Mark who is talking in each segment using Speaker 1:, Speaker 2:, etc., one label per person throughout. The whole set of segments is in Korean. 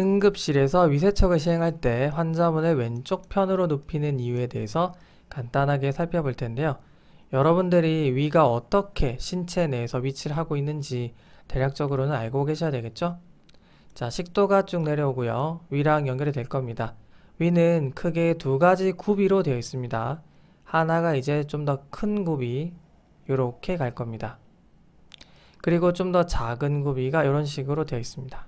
Speaker 1: 응급실에서 위세척을 시행할 때 환자분을 왼쪽 편으로 눕히는 이유에 대해서 간단하게 살펴볼 텐데요. 여러분들이 위가 어떻게 신체 내에서 위치를 하고 있는지 대략적으로는 알고 계셔야 되겠죠? 자, 식도가 쭉 내려오고요. 위랑 연결이 될 겁니다. 위는 크게 두 가지 구비로 되어 있습니다. 하나가 이제 좀 더 큰 구비, 이렇게 갈 겁니다. 그리고 좀 더 작은 구비가 이런 식으로 되어 있습니다.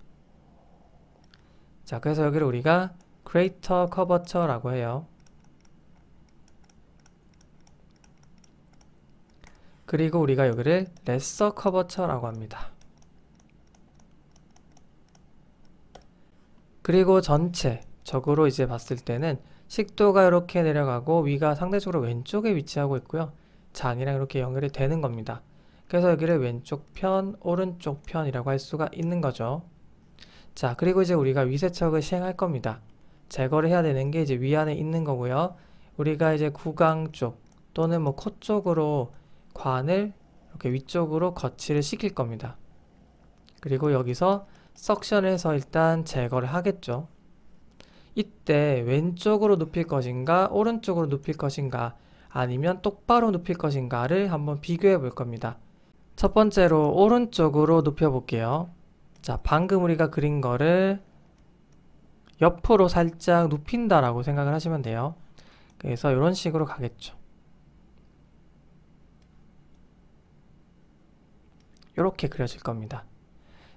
Speaker 1: 자 그래서 여기를 우리가 크레이터 커버처라고 해요. 그리고 우리가 여기를 레서 커버처라고 합니다. 그리고 전체적으로 이제 봤을 때는 식도가 이렇게 내려가고 위가 상대적으로 왼쪽에 위치하고 있고요. 장이랑 이렇게 연결이 되는 겁니다. 그래서 여기를 왼쪽 편, 오른쪽 편이라고 할 수가 있는 거죠. 자 그리고 이제 우리가 위세척을 시행할 겁니다. 제거를 해야 되는 게 이제 위안에 있는 거고요. 우리가 이제 구강 쪽 또는 뭐 코 쪽으로 관을 이렇게 위쪽으로 거치를 시킬 겁니다. 그리고 여기서 석션에서 일단 제거를 하겠죠. 이때 왼쪽으로 눕힐 것인가 오른쪽으로 눕힐 것인가 아니면 똑바로 눕힐 것인가를 한번 비교해 볼 겁니다. 첫 번째로 오른쪽으로 눕혀 볼게요. 자, 방금 우리가 그린 거를 옆으로 살짝 눕힌다라고 생각을 하시면 돼요. 그래서 이런 식으로 가겠죠. 이렇게 그려질 겁니다.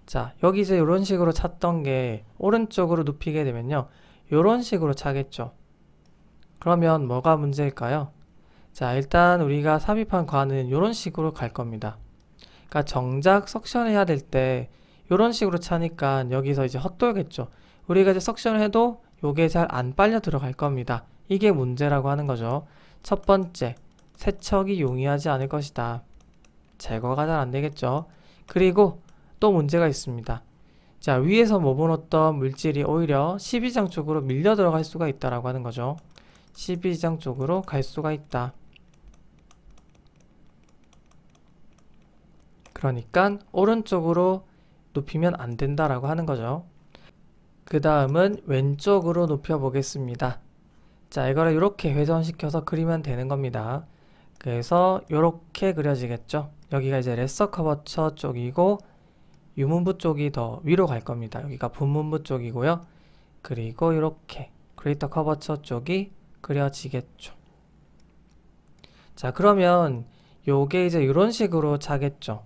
Speaker 1: 자, 여기서 이런 식으로 찼던 게 오른쪽으로 눕히게 되면요. 이런 식으로 차겠죠. 그러면 뭐가 문제일까요? 자, 일단 우리가 삽입한 관은 이런 식으로 갈 겁니다. 그러니까 정작 석션해야 될때 이런 식으로 차니까 여기서 이제 헛돌겠죠. 우리가 이제 석션을 해도 요게 잘 안 빨려 들어갈 겁니다. 이게 문제라고 하는 거죠. 첫 번째, 세척이 용이하지 않을 것이다. 제거가 잘 안 되겠죠. 그리고 또 문제가 있습니다. 자, 위에서 머무렀던 물질이 오히려 12장 쪽으로 밀려 들어갈 수가 있다라고 하는 거죠. 12장 쪽으로 갈 수가 있다. 그러니까 오른쪽으로 높이면 안 된다라고 하는 거죠. 그 다음은 왼쪽으로 높여 보겠습니다. 자 이거를 이렇게 회전시켜서 그리면 되는 겁니다. 그래서 이렇게 그려지겠죠. 여기가 이제 레서 커버처 쪽이고 유문부 쪽이 더 위로 갈 겁니다. 여기가 분문부 쪽이고요. 그리고 이렇게 그레이터 커버처 쪽이 그려지겠죠. 자 그러면 요게 이제 이런 식으로 자겠죠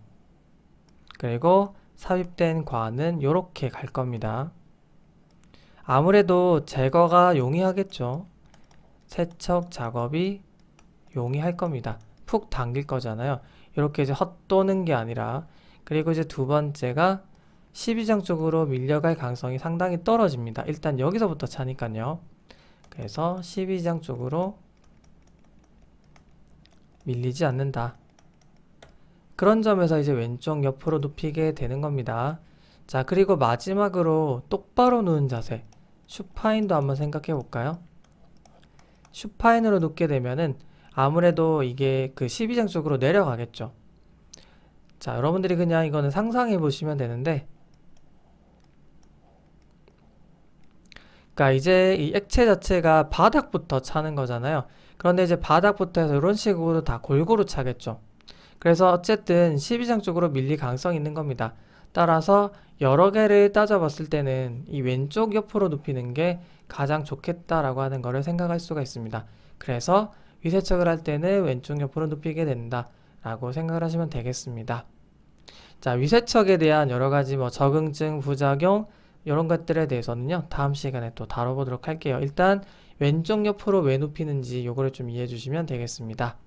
Speaker 1: 그리고 삽입된 과는 이렇게 갈 겁니다. 아무래도 제거가 용이하겠죠. 세척 작업이 용이할 겁니다. 푹 당길 거잖아요. 이렇게 이제 헛도는 게 아니라 그리고 이제 두 번째가 12장 쪽으로 밀려갈 가능성이 상당히 떨어집니다. 일단 여기서부터 차니까요. 그래서 12장 쪽으로 밀리지 않는다. 그런 점에서 이제 왼쪽 옆으로 눕히게 되는 겁니다. 자 그리고 마지막으로 똑바로 누운 자세 슈파인도 한번 생각해 볼까요? 슈파인으로 눕게 되면은 아무래도 이게 그 12장 쪽으로 내려가겠죠. 자 여러분들이 그냥 이거는 상상해 보시면 되는데 그러니까 이제 이 액체 자체가 바닥부터 차는 거잖아요. 그런데 이제 바닥부터 해서 이런 식으로 다 골고루 차겠죠. 그래서 어쨌든 12장 쪽으로 밀릴 가능성이 있는 겁니다. 따라서 여러 개를 따져봤을 때는 이 왼쪽 옆으로 눕히는 게 가장 좋겠다라고 하는 것을 생각할 수가 있습니다. 그래서 위세척을 할 때는 왼쪽 옆으로 눕히게 된다 라고 생각을 하시면 되겠습니다. 자 위세척에 대한 여러 가지 뭐 적응증, 부작용 이런 것들에 대해서는요 다음 시간에 또 다뤄보도록 할게요. 일단 왼쪽 옆으로 왜 눕히는지 요거를 좀 이해해 주시면 되겠습니다.